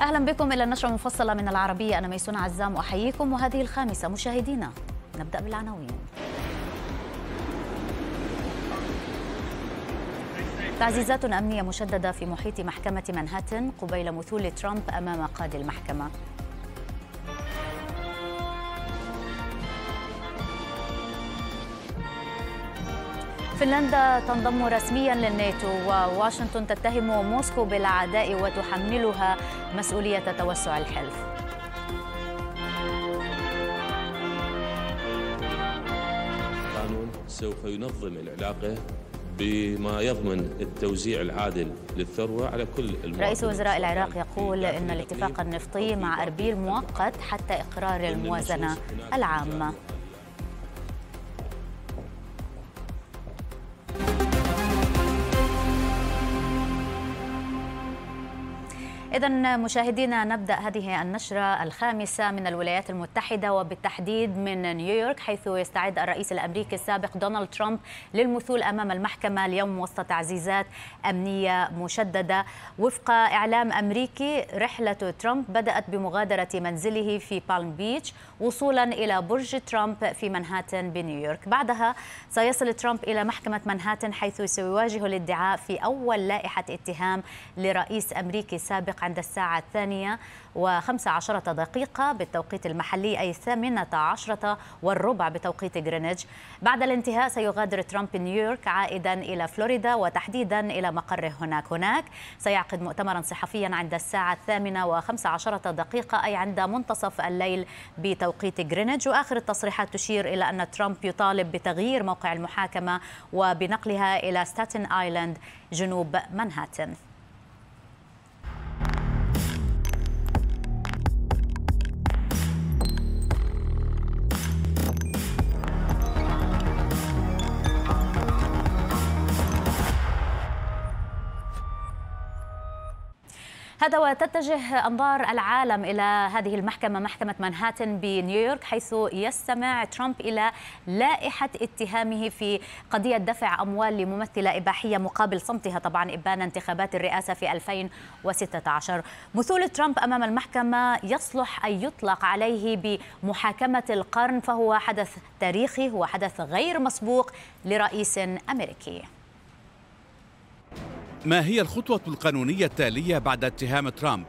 أهلا بكم إلى النشرة المفصلة من العربية أنا ميسون عزام أحييكم وهذه الخامسة مشاهدينا نبدأ بالعناوين تعزيزات أمنية مشددة في محيط محكمة منهاتن قبيل مثول ترامب أمام قاضي المحكمة فنلندا تنضم رسميا للناتو وواشنطن تتهم موسكو بالعداء وتحملها مسؤولية توسع الحلف القانون سوف ينظم العلاقة بما يضمن التوزيع العادل للثروة على كل المواطنين رئيس وزراء العراق يقول إن الاتفاق النفطي مع أربيل مؤقت حتى إقرار الموازنة العامة إذا مشاهدينا نبدأ هذه النشرة الخامسة من الولايات المتحدة وبالتحديد من نيويورك حيث يستعد الرئيس الأمريكي السابق دونالد ترامب للمثول أمام المحكمة اليوم وسط تعزيزات أمنية مشددة وفق إعلام أمريكي رحلة ترامب بدأت بمغادرة منزله في بالم بيتش وصولا إلى برج ترامب في منهاتن بنيويورك بعدها سيصل ترامب إلى محكمة منهاتن حيث سيواجه الادعاء في أول لائحة اتهام لرئيس أمريكي سابق عند الساعة الثانية و15 دقيقة بالتوقيت المحلي أي الثامنة عشرة والربع بتوقيت غرينتش بعد الانتهاء سيغادر ترامب نيويورك عائدا إلى فلوريدا وتحديدا إلى مقره هناك هناك سيعقد مؤتمرا صحفيا عند الساعة الثامنة و15 دقيقة أي عند منتصف الليل بتوقيت بتوقيت غرينتش وآخر التصريحات تشير إلى أن ترامب يطالب بتغيير موقع المحاكمة وبنقلها إلى ستاتن آيلاند جنوب منهاتن هذا وتتجه أنظار العالم إلى هذه المحكمة محكمة مانهاتن بنيويورك حيث يستمع ترامب إلى لائحة اتهامه في قضية دفع أموال لممثلة إباحية مقابل صمتها طبعا إبان انتخابات الرئاسة في 2016 مثول ترامب أمام المحكمة يصلح أن يطلق عليه بمحاكمة القرن فهو حدث تاريخي هو حدث غير مسبوق لرئيس أمريكي ما هي الخطوة القانونية التالية بعد اتهام ترامب؟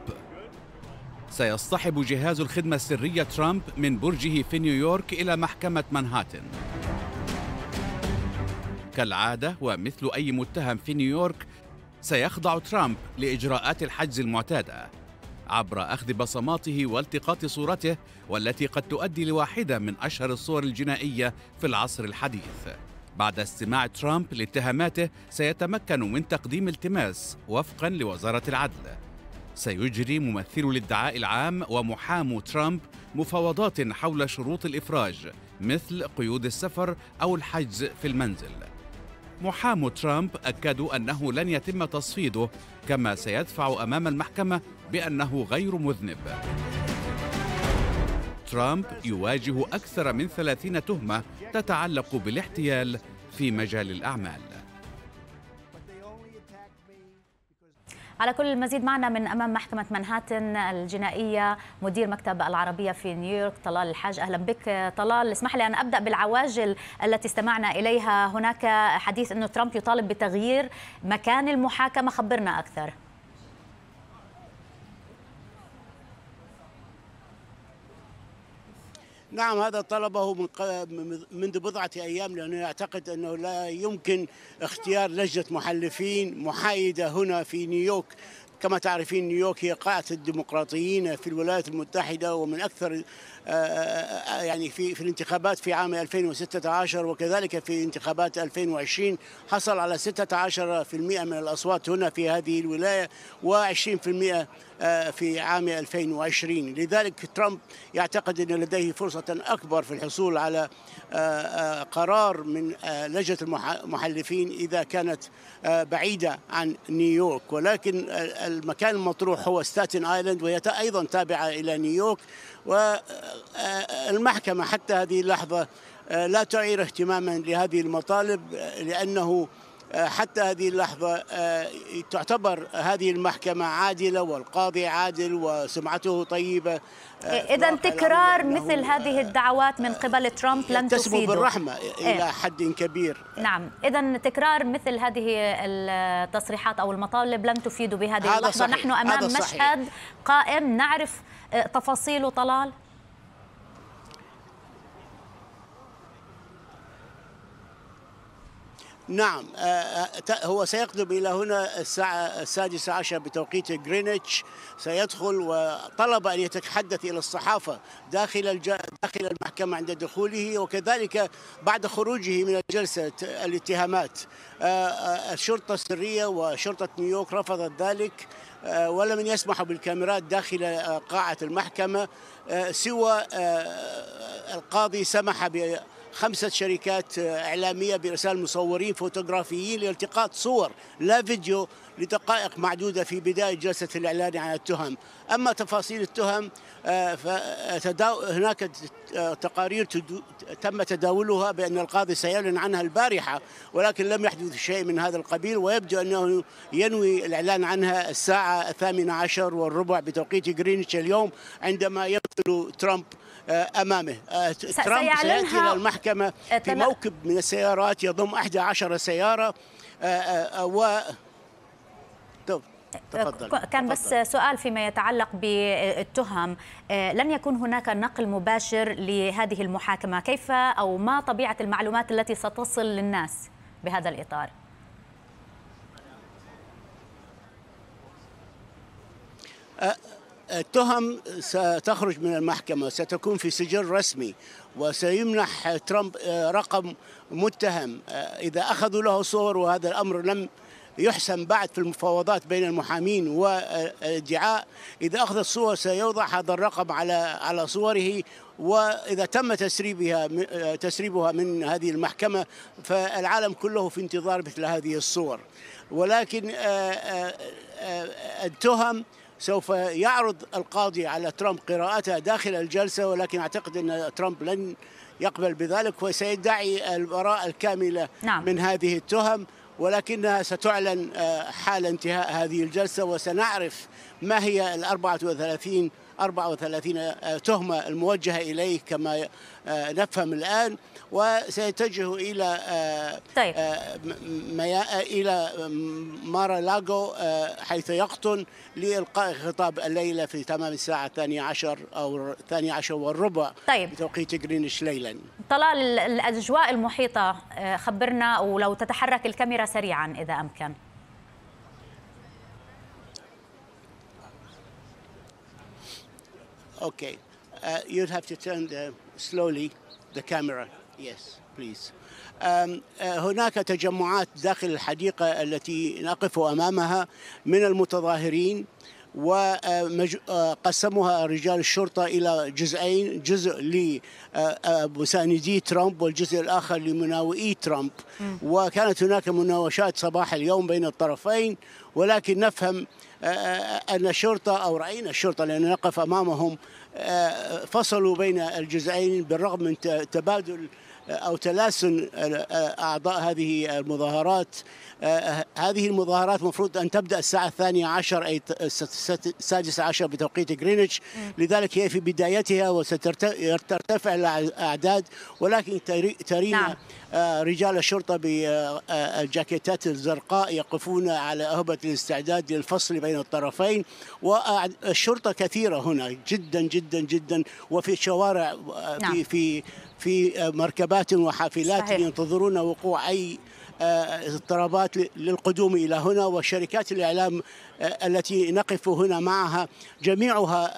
سيصطحب جهاز الخدمة السرية ترامب من برجه في نيويورك إلى محكمة مانهاتن. كالعادة ومثل أي متهم في نيويورك، سيخضع ترامب لإجراءات الحجز المعتادة عبر أخذ بصماته والتقاط صورته والتي قد تؤدي لواحدة من أشهر الصور الجنائية في العصر الحديث. بعد استماع ترامب لاتهاماته سيتمكن من تقديم التماس وفقا لوزارة العدل سيجري ممثل الادعاء العام ومحام ترامب مفاوضات حول شروط الإفراج مثل قيود السفر أو الحجز في المنزل محام ترامب أكدوا أنه لن يتم تصفيده كما سيدفع أمام المحكمة بأنه غير مذنب ترامب يواجه أكثر من ثلاثين تهمة تتعلق بالاحتيال في مجال الأعمال على كل المزيد معنا من أمام محكمة منهاتن الجنائية مدير مكتب العربية في نيويورك طلال الحاج أهلا بك طلال اسمح لي أن أبدأ بالعواجل التي استمعنا إليها هناك حديث أنه ترامب يطالب بتغيير مكان المحاكمة خبرنا أكثر نعم هذا طلبه من منذ بضعة أيام لأنه يعتقد أنه لا يمكن اختيار لجنة محلفين محايدة هنا في نيويورك كما تعرفين نيويورك هي قاعة الديمقراطيين في الولايات المتحدة ومن أكثر آه، آه، آه، يعني في في الانتخابات في عام 2016 وكذلك في انتخابات 2020 حصل على 16% من الاصوات هنا في هذه الولايه و20% في عام 2020 لذلك ترامب يعتقد أن لديه فرصة أكبر في الحصول على قرار من لجنة المحلفين إذا كانت بعيدة عن نيويورك ولكن المكان المطروح هو ستاتن آيلاند وهي أيضا تابعة إلى نيويورك و المحكمة حتى هذه اللحظة آه، لا تعير اهتماما لهذه المطالب آه، لأنه آه، حتى هذه اللحظة تعتبر هذه المحكمة عادلة والقاضي عادل وسمعته طيبة إيه، إذا تكرار مثل هذه الدعوات من قبل ترامب لن لم تسبب بالرحمة إيه؟ إلى حد كبير نعم إذا تكرار مثل هذه التصريحات أو المطالب لن تفيد بهذه اللحظة صحيح. نحن أمام مشهد قائم نعرف تفاصيله طلال نعم آه، آه، هو سيقدم إلى هنا الساعة السادسة عشر بتوقيت غرينتش سيدخل وطلب أن يتحدث إلى الصحافة داخل الج... داخل المحكمة عند دخوله وكذلك بعد خروجه من الجلسة الاتهامات آه، الشرطة السرية وشرطة نيويورك رفضت ذلك ولم يسمحوا بالكاميرات داخل قاعة المحكمة سوى القاضي سمح ب خمسة شركات إعلامية بإرسال مصورين فوتوغرافيين لالتقاط صور لا فيديو لدقائق معدودة في بداية جلسة الإعلان عن التهم أما تفاصيل التهم آه، هناك آه، تقارير تم تداولها بأن القاضي سيعلن عنها البارحة ولكن لم يحدث شيء من هذا القبيل ويبدو أنه ينوي الإعلان عنها الساعة الثامنة عشر والربع بتوقيت جرينتش اليوم عندما يقتل ترامب آه، أمامه ترامب سيأتي إلى المحكمة في موكب من السيارات يضم 11 سيارة و تفضل. كان تفضل. بس سؤال فيما يتعلق بالتهم آه، لن يكون هناك نقل مباشر لهذه المحاكمة كيف أو ما طبيعة المعلومات التي ستصل للناس بهذا الإطار التهم ستخرج من المحكمة ستكون في سجل رسمي وسيمنح ترامب آه، رقم متهم آه، إذا أخذوا له صور وهذا الأمر لم يحسم بعد في المفاوضات بين المحامين والادعاء إذا أخذ الصور سيوضع هذا الرقم على على صوره وإذا تم تسريبها تسريبها من هذه المحكمة فالعالم كله في انتظار مثل هذه الصور ولكن آه، آه، آه، التهم سوف يعرض القاضي على ترامب قراءتها داخل الجلسة ولكن أعتقد أن ترامب لن يقبل بذلك وسيدعي البراءة الكاملة نعم. من هذه التهم ولكنها ستعلن آه، حال انتهاء هذه الجلسة وسنعرف ما هي الأربعة 34 34 آه، تهمة الموجهة إليه كما آه، نفهم الآن وسيتجه إلى آه، طيب. إلى مارا لاغو حيث يقطن لإلقاء خطاب الليلة في تمام الساعة الثانية عشر أو الثانية عشر والربع طيب. بتوقيت جرينتش ليلا طلال الأجواء المحيطة خبرنا ولو تتحرك الكاميرا سريعا إذا أمكن Okay. Uh, you'd have to turn the, slowly the camera. Yes, please. Um, uh, هناك تجمعات داخل الحديقة التي نقف أمامها من المتظاهرين وقسمها آه، آه، رجال الشرطة إلى جزئين جزء لمساندي آه، ترامب والجزء الآخر لمناوئي ترامب وكانت هناك مناوشات صباح اليوم بين الطرفين ولكن نفهم أن الشرطة أو رأينا الشرطة لأن نقف أمامهم آه، فصلوا بين الجزئين بالرغم من تبادل أو تلاسن أعضاء هذه المظاهرات هذه المظاهرات مفروض أن تبدأ الساعة الثانية عشر أي السادسة عشر بتوقيت جرينتش لذلك هي في بدايتها وسترتفع الأعداد ولكن ترينا نعم. رجال الشرطة بالجاكيتات الزرقاء يقفون على أهبة الاستعداد للفصل بين الطرفين والشرطة كثيرة هنا جدا جدا جدا وفي شوارع نعم. في في في آه، مركبات وحافلات صحيح. ينتظرون وقوع أي آه، اضطرابات للقدوم إلى هنا وشركات الإعلام آه، التي نقف هنا معها جميعها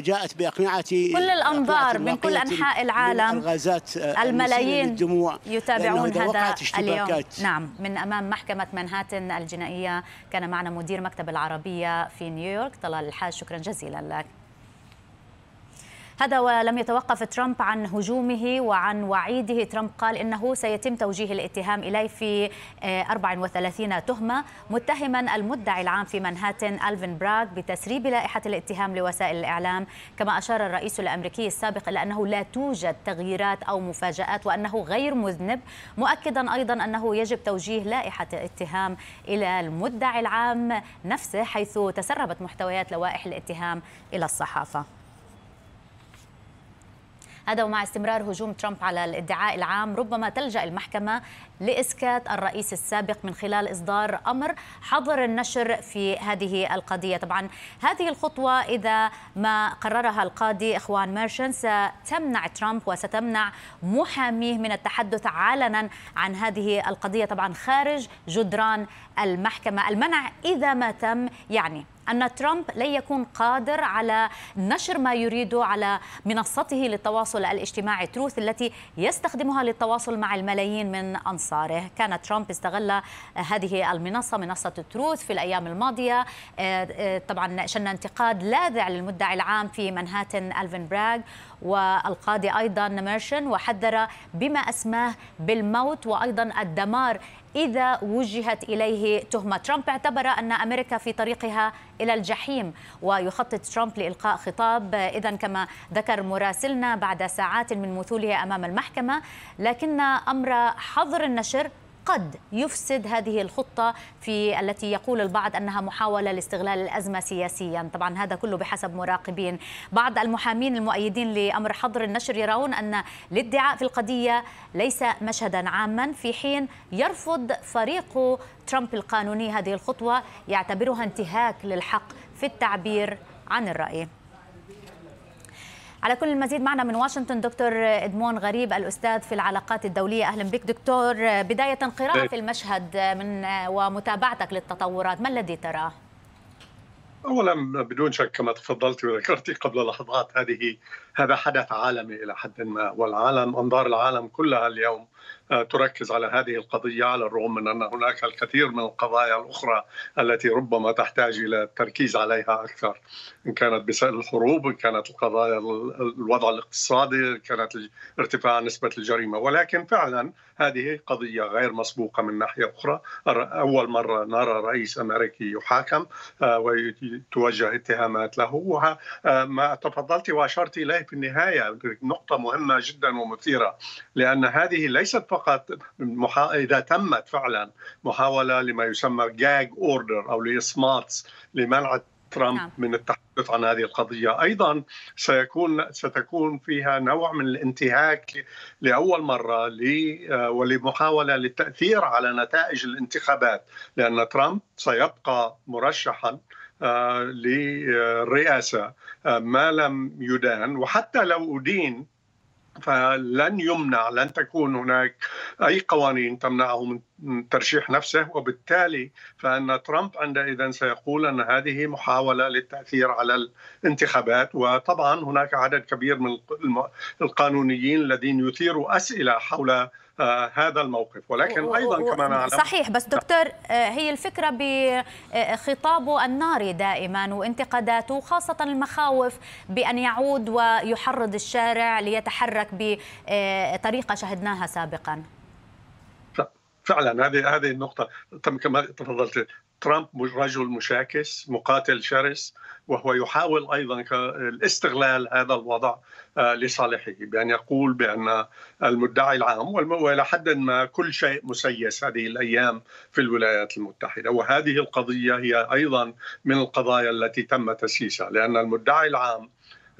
جاءت بأقنعة كل الأنظار من كل أنحاء العالم الملايين الدموع يتابعون هذا اليوم نعم من أمام محكمة منهاتن الجنائية كان معنا مدير مكتب العربية في نيويورك طلال الحاج شكرا جزيلا لك هذا ولم يتوقف ترامب عن هجومه وعن وعيده ترامب قال إنه سيتم توجيه الاتهام إليه في 34 آه، تهمة متهما المدعي العام في منهاتن ألفين براغ بتسريب لائحة الاتهام لوسائل الإعلام كما أشار الرئيس الأمريكي السابق إلى أنه لا توجد تغييرات أو مفاجآت وأنه غير مذنب مؤكدا أيضا أنه يجب توجيه لائحة الاتهام إلى المدعي العام نفسه حيث تسربت محتويات لوائح الاتهام إلى الصحافة هذا ومع استمرار هجوم ترامب على الادعاء العام ربما تلجأ المحكمة لإسكات الرئيس السابق من خلال إصدار أمر حظر النشر في هذه القضية طبعا هذه الخطوة إذا ما قررها القاضي إخوان ميرشن ستمنع ترامب وستمنع محاميه من التحدث علنا عن هذه القضية طبعا خارج جدران المحكمة المنع إذا ما تم يعني أن ترامب لن يكون قادر على نشر ما يريده على منصته للتواصل الاجتماعي تروث التي يستخدمها للتواصل مع الملايين من أنصاره كان ترامب استغل هذه المنصة منصة تروث في الأيام الماضية آه، آه، طبعا شن انتقاد لاذع للمدعي العام في منهاتن ألفين براغ والقاضي أيضا ميرشن وحذر بما أسماه بالموت وأيضا الدمار إذا وجهت إليه تهمة ترامب اعتبر أن أمريكا في طريقها إلى الجحيم ويخطط ترامب لإلقاء خطاب إذا كما ذكر مراسلنا بعد ساعات من مثوله أمام المحكمة لكن أمر حظر النشر قد يفسد هذه الخطة في التي يقول البعض أنها محاولة لاستغلال الأزمة سياسيا طبعا هذا كله بحسب مراقبين بعض المحامين المؤيدين لأمر حظر النشر يرون أن الادعاء في القضية ليس مشهدا عاما في حين يرفض فريق ترامب القانوني هذه الخطوة يعتبرها انتهاك للحق في التعبير عن الرأي على كل المزيد معنا من واشنطن دكتور ادمون غريب الاستاذ في العلاقات الدوليه اهلا بك دكتور بدايه قراءه في المشهد من ومتابعتك للتطورات ما الذي تراه؟ اولا بدون شك كما تفضلت وذكرتي قبل لحظات هذه هذا حدث عالمي الى حد ما والعالم انظار العالم كلها اليوم آه، تركز على هذه القضيه على الرغم من ان هناك الكثير من القضايا الاخرى التي ربما تحتاج الى التركيز عليها اكثر ان كانت بسبب الحروب ان كانت القضايا الوضع الاقتصادي إن كانت ارتفاع نسبه الجريمه ولكن فعلا هذه قضيه غير مسبوقه من ناحيه اخرى اول مره نرى رئيس امريكي يحاكم آه، وتوجه اتهامات له وما آه، تفضلت واشرت اليه في النهايه نقطه مهمه جدا ومثيره لان هذه ليست فقط محا... اذا تمت فعلا محاوله لما يسمى جاج اوردر او لاصمات لمنع ترامب نعم. من التحدث عن هذه القضية أيضا سيكون ستكون فيها نوع من الانتهاك لأول مرة آه، ولمحاولة للتأثير على نتائج الانتخابات لأن ترامب سيبقى مرشحا للرئاسة آه، آه، ما لم يدان وحتى لو أدين فلن يمنع لن تكون هناك أي قوانين تمنعه من ترشيح نفسه وبالتالي فأن ترامب عندئذ سيقول أن هذه محاولة للتأثير على الانتخابات وطبعا هناك عدد كبير من القانونيين الذين يثيروا أسئلة حول آه، هذا الموقف ولكن ايضا كما نعلم صحيح بس دكتور آه، هي الفكره بخطابه آه، الناري دائما وانتقاداته خاصه المخاوف بان يعود ويحرض الشارع ليتحرك بطريقه شهدناها سابقا فعلا هذه هذه النقطه كما تفضلت ترامب رجل مشاكس مقاتل شرس وهو يحاول ايضا استغلال هذا الوضع آه، لصالحه بان يقول بان المدعي العام والى حد ما كل شيء مسيس هذه الايام في الولايات المتحده وهذه القضيه هي ايضا من القضايا التي تم تسييسها لان المدعي العام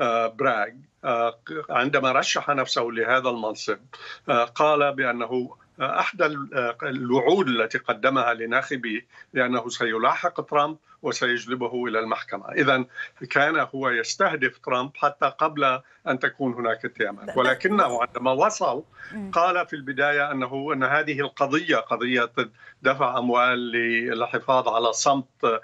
آه، براغ آه، عندما رشح نفسه لهذا المنصب قال بانه احدى الوعود التي قدمها لناخبيه لانه سيلاحق ترامب وسيجلبه إلى المحكمة إذا كان هو يستهدف ترامب حتى قبل أن تكون هناك اتهامات ولكنه عندما وصل قال في البداية أنه أن هذه القضية قضية دفع أموال للحفاظ على صمت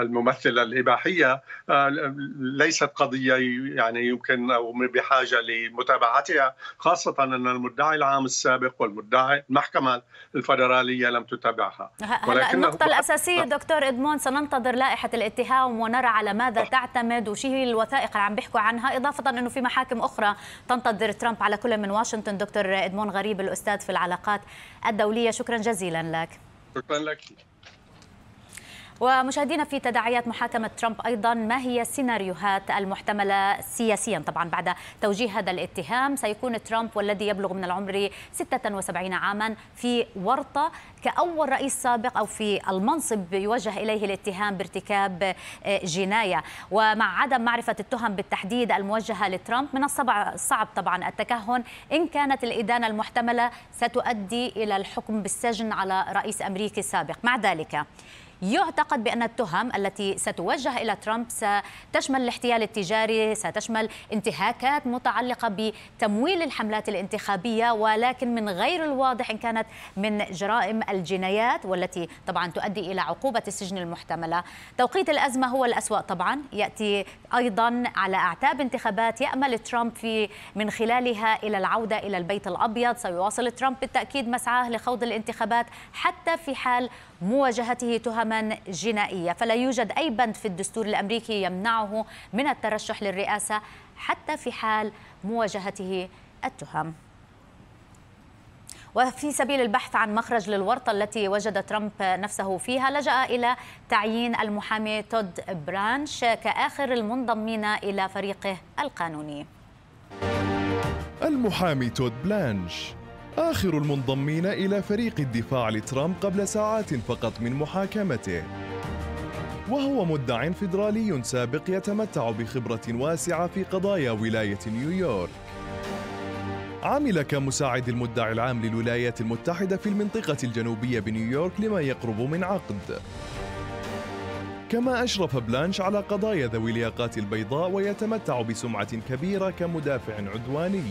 الممثلة الإباحية آه، ليست قضية يعني يمكن أو بحاجة لمتابعتها خاصة أن المدعي العام السابق والمدعي المحكمة الفدرالية لم تتابعها ولكن النقطة الأساسية نعم. دكتور إدمان مضمون سننتظر لائحه الاتهام ونرى على ماذا تعتمد وشي هي الوثائق اللي عم بيحكوا عنها اضافه انه في محاكم اخرى تنتظر ترامب على كل من واشنطن دكتور ادمون غريب الاستاذ في العلاقات الدوليه شكرا جزيلا لك شكرا لك ومشاهدينا في تداعيات محاكمة ترامب أيضا ما هي السيناريوهات المحتملة سياسيا طبعا بعد توجيه هذا الاتهام سيكون ترامب والذي يبلغ من العمر 76 عاما في ورطة كأول رئيس سابق أو في المنصب يوجه إليه الاتهام بارتكاب آه، جناية ومع عدم معرفة التهم بالتحديد الموجهة لترامب من الصعب طبعا التكهن إن كانت الإدانة المحتملة ستؤدي إلى الحكم بالسجن على رئيس أمريكي سابق مع ذلك يعتقد بأن التهم التي ستوجه إلى ترامب ستشمل الاحتيال التجاري ستشمل انتهاكات متعلقة بتمويل الحملات الانتخابية ولكن من غير الواضح إن كانت من جرائم الجنايات والتي طبعا تؤدي إلى عقوبة السجن المحتملة توقيت الأزمة هو الأسوأ طبعا يأتي أيضا على أعتاب انتخابات يأمل ترامب في من خلالها إلى العودة إلى البيت الأبيض سيواصل ترامب بالتأكيد مسعاه لخوض الانتخابات حتى في حال مواجهته تهما جنائية فلا يوجد أي بند في الدستور الأمريكي يمنعه من الترشح للرئاسة حتى في حال مواجهته التهم وفي سبيل البحث عن مخرج للورطة التي وجد ترامب نفسه فيها لجأ إلى تعيين المحامي تود برانش كآخر المنضمين إلى فريقه القانوني المحامي تود بلانش آخر المنضمين إلى فريق الدفاع لترامب قبل ساعات فقط من محاكمته وهو مدع فيدرالي سابق يتمتع بخبرة واسعة في قضايا ولاية نيويورك عمل كمساعد المدعي العام للولايات المتحدة في المنطقة الجنوبية بنيويورك لما يقرب من عقد كما أشرف بلانش على قضايا ذوي الياقات البيضاء ويتمتع بسمعة كبيرة كمدافع عدواني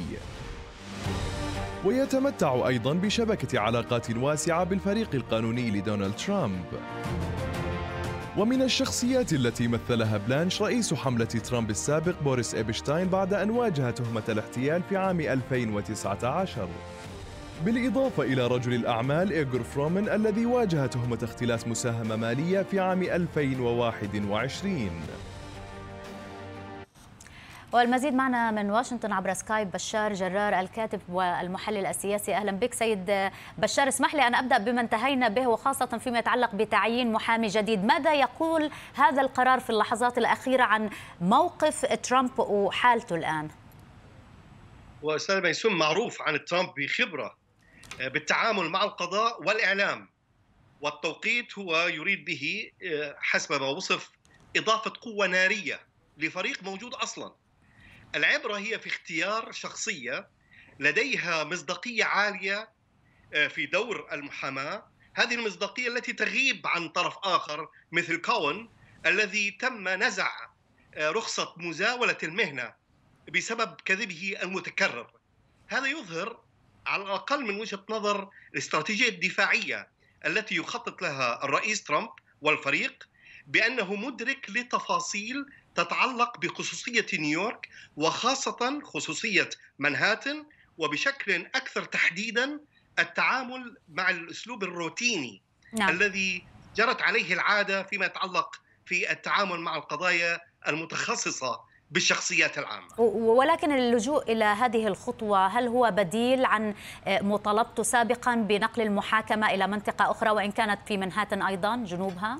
ويتمتع أيضا بشبكة علاقات واسعة بالفريق القانوني لدونالد ترامب ومن الشخصيات التي مثلها بلانش رئيس حملة ترامب السابق بوريس إيبشتاين بعد أن واجه تهمة الاحتيال في عام 2019 بالإضافة إلى رجل الأعمال إيغور فرومن الذي واجه تهمة اختلاس مساهمة مالية في عام 2021 والمزيد معنا من واشنطن عبر سكايب بشار جرار الكاتب والمحلل السياسي اهلا بك سيد بشار اسمح لي ان ابدا بما انتهينا به وخاصه فيما يتعلق بتعيين محامي جديد ماذا يقول هذا القرار في اللحظات الاخيره عن موقف ترامب وحالته الان واستاذ ميسوم معروف عن ترامب بخبره آه، بالتعامل مع القضاء والاعلام والتوقيت هو يريد به آه، حسب ما وصف اضافه قوه ناريه لفريق موجود اصلا العبره هي في اختيار شخصيه لديها مصداقيه عاليه آه، في دور المحاماه هذه المصداقيه التي تغيب عن طرف اخر مثل كون الذي تم نزع آه، رخصه مزاوله المهنه بسبب كذبه المتكرر هذا يظهر على الاقل من وجهه نظر الاستراتيجيه الدفاعيه التي يخطط لها الرئيس ترامب والفريق بانه مدرك لتفاصيل تتعلق بخصوصية نيويورك وخاصة خصوصية منهاتن وبشكل أكثر تحديدا التعامل مع الأسلوب الروتيني نعم. الذي جرت عليه العادة فيما يتعلق في التعامل مع القضايا المتخصصة بالشخصيات العامة ولكن اللجوء إلى هذه الخطوة هل هو بديل عن آه، مطالبته سابقا بنقل المحاكمة إلى منطقة أخرى وإن كانت في منهاتن أيضا جنوبها؟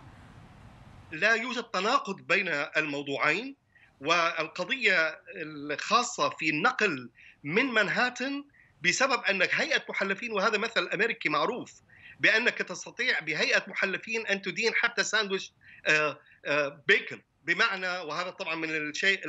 لا يوجد تناقض بين الموضوعين والقضية الخاصة في النقل من منهاتن بسبب أنك هيئة محلفين وهذا مثل أمريكي معروف بأنك تستطيع بهيئة محلفين أن تدين حتى ساندويش آه، آه، بيكن بمعنى وهذا طبعا من الشيء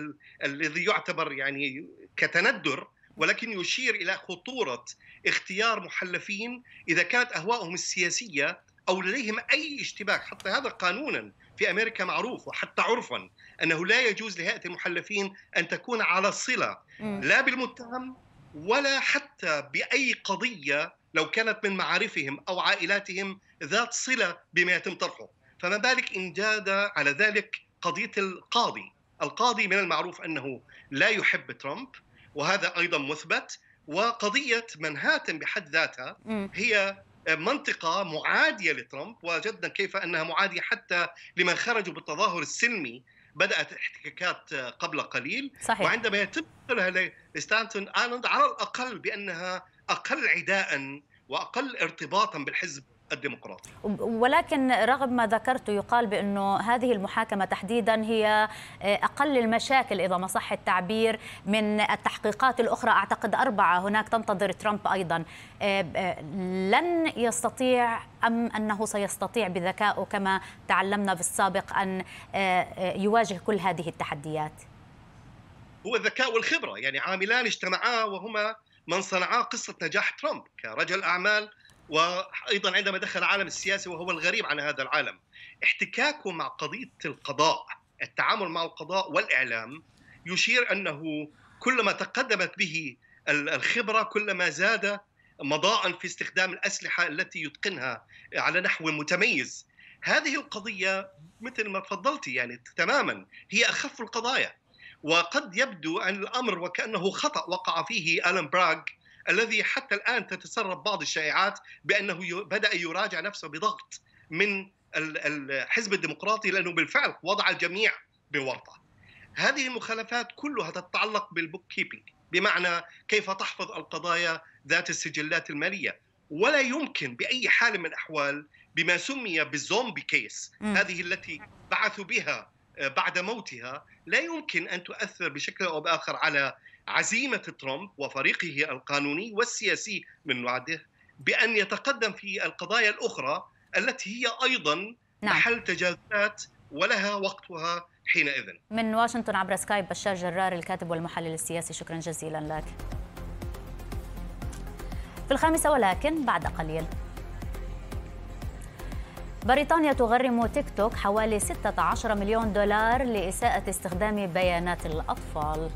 الذي يعتبر يعني كتندر ولكن يشير الى خطوره اختيار محلفين اذا كانت اهوائهم السياسيه او لديهم اي اشتباك حتى هذا قانونا في امريكا معروف وحتى عرفا انه لا يجوز لهيئه المحلفين ان تكون على صله لا بالمتهم ولا حتى باي قضيه لو كانت من معارفهم او عائلاتهم ذات صله بما يتم طرحه، فما بالك ان جاد على ذلك قضيه القاضي، القاضي من المعروف انه لا يحب ترامب وهذا ايضا مثبت وقضيه منهاتن بحد ذاتها هي منطقة معادية لترامب وجدنا كيف أنها معادية حتى لمن خرجوا بالتظاهر السلمي بدأت احتكاكات آه، قبل قليل صحيح. وعندما يتم لها لستانتون آيلاند على الأقل بأنها أقل عداء وأقل ارتباطا بالحزب الديمقراطي ولكن رغم ما ذكرت يقال بأنه هذه المحاكمة تحديدا هي آه، أقل المشاكل إذا ما صح التعبير من التحقيقات الأخرى أعتقد أربعة هناك تنتظر ترامب أيضا آه، آه، لن يستطيع أم أنه سيستطيع بذكائه كما تعلمنا في السابق أن يواجه كل هذه التحديات هو الذكاء والخبرة يعني عاملان اجتمعا وهما من صنعا قصة نجاح ترامب كرجل أعمال وايضا عندما دخل عالم السياسه وهو الغريب عن هذا العالم احتكاكه مع قضيه القضاء التعامل مع القضاء والاعلام يشير انه كلما تقدمت به الخبره كلما زاد مضاء في استخدام الاسلحه التي يتقنها على نحو متميز هذه القضيه مثل ما تفضلتي يعني تماما هي اخف القضايا وقد يبدو ان الامر وكانه خطا وقع فيه الان براغ الذي حتى الان تتسرب بعض الشائعات بانه بدا يراجع نفسه بضغط من الحزب الديمقراطي لانه بالفعل وضع الجميع بورطه. هذه المخالفات كلها تتعلق بالبوك كيبينج بمعنى كيف تحفظ القضايا ذات السجلات الماليه ولا يمكن باي حال من الاحوال بما سمي بالزومبي كيس هذه التي بعثوا بها آه، بعد موتها لا يمكن ان تؤثر بشكل او باخر على عزيمه ترامب وفريقه القانوني والسياسي من بعده بان يتقدم في القضايا الاخرى التي هي ايضا نعم. محل تجاذبات ولها وقتها حينئذ. من واشنطن عبر سكايب بشار جرار الكاتب والمحلل السياسي شكرا جزيلا لك. في الخامسه ولكن بعد قليل. بريطانيا تغرم تيك توك حوالي 16 مليون دولار لإساءة استخدام بيانات الأطفال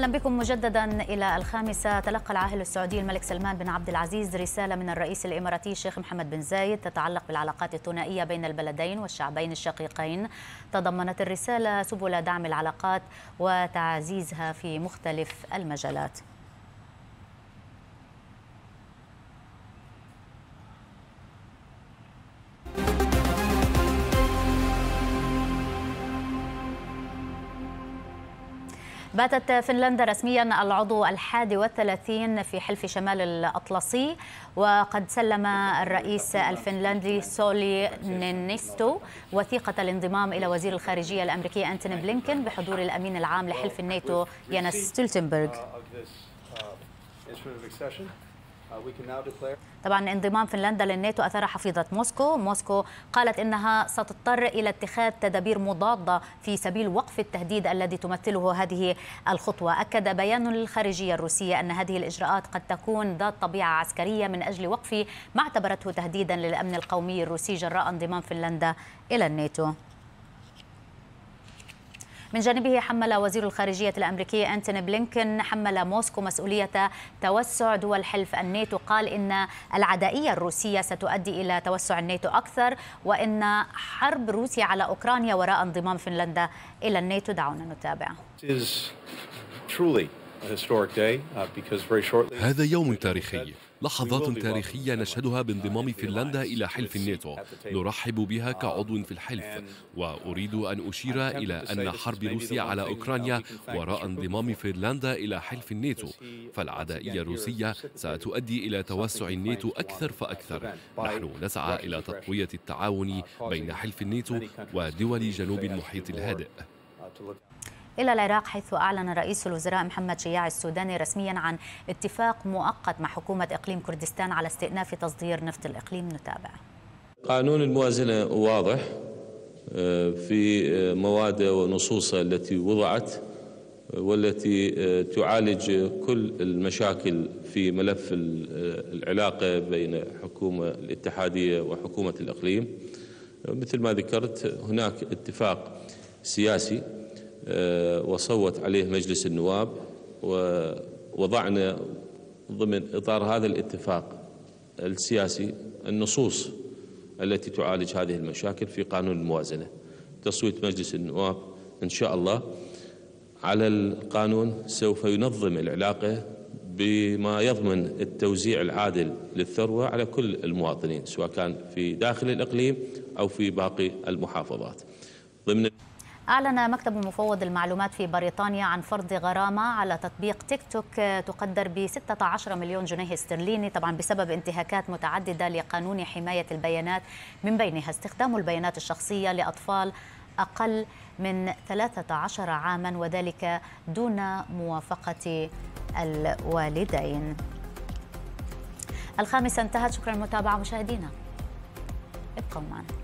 أهلا بكم مجددا إلى الخامسة تلقى العاهل السعودي الملك سلمان بن عبد العزيز رسالة من الرئيس الإماراتي الشيخ محمد بن زايد تتعلق بالعلاقات الثنائية بين البلدين والشعبين الشقيقين تضمنت الرسالة سبل دعم العلاقات وتعزيزها في مختلف المجالات باتت فنلندا رسميا العضو الحادي والثلاثين في حلف شمال الأطلسي وقد سلم الرئيس الفنلندي سولي نينيستو وثيقة الانضمام إلى وزير الخارجية الأمريكي أنتوني بلينكن بحضور الأمين العام لحلف الناتو يانس ستولتنبرغ. Uh, Uh, طبعا انضمام فنلندا للناتو اثار حفيظه موسكو، موسكو قالت انها ستضطر الى اتخاذ تدابير مضاده في سبيل وقف التهديد الذي تمثله هذه الخطوه، اكد بيان للخارجيه الروسيه ان هذه الاجراءات قد تكون ذات طبيعه عسكريه من اجل وقف ما اعتبرته تهديدا للامن القومي الروسي جراء انضمام فنلندا الى الناتو. من جانبه حمل وزير الخارجية الأمريكي أنتوني بلينكن حمل موسكو مسؤولية توسع دول حلف الناتو قال إن العدائية الروسية ستؤدي إلى توسع الناتو أكثر وإن حرب روسيا على أوكرانيا وراء انضمام فنلندا إلى الناتو دعونا نتابع uh, هذا يوم تاريخي لحظات تاريخية نشهدها بانضمام فنلندا إلى حلف الناتو نرحب بها كعضو في الحلف وأريد أن أشير إلى أن حرب روسيا على أوكرانيا وراء انضمام فنلندا إلى حلف الناتو فالعدائية الروسية ستؤدي إلى توسع الناتو أكثر فأكثر نحن نسعى إلى تقوية التعاون uh, بين حلف الناتو ودول جنوب المحيط الهادئ uh, إلى العراق حيث أعلن رئيس الوزراء محمد شياع السوداني رسميا عن اتفاق مؤقت مع حكومة إقليم كردستان على استئناف تصدير نفط الإقليم نتابع قانون الموازنة واضح آه، في آه، مواده ونصوصه التي وضعت آه، والتي تعالج كل المشاكل في ملف العلاقه بين الحكومه الاتحاديه وحكومه الاقليم مثل ما ذكرت هناك اتفاق سياسي آه، وصوت عليه مجلس النواب ووضعنا ضمن إطار هذا الاتفاق السياسي النصوص التي تعالج هذه المشاكل في قانون الموازنة تصويت مجلس النواب إن شاء الله على القانون سوف ينظم العلاقة بما يضمن التوزيع العادل للثروة على كل المواطنين سواء كان في داخل الإقليم أو في باقي المحافظات ضمن أعلن مكتب مفوض المعلومات في بريطانيا عن فرض غرامة على تطبيق تيك توك تقدر ب 16 مليون جنيه استرليني طبعا بسبب انتهاكات متعددة لقانون حماية البيانات من بينها استخدام البيانات الشخصية لأطفال أقل من 13 عاما وذلك دون موافقة الوالدين الخامسة انتهت شكرا للمتابعة مشاهدينا ابقوا معنا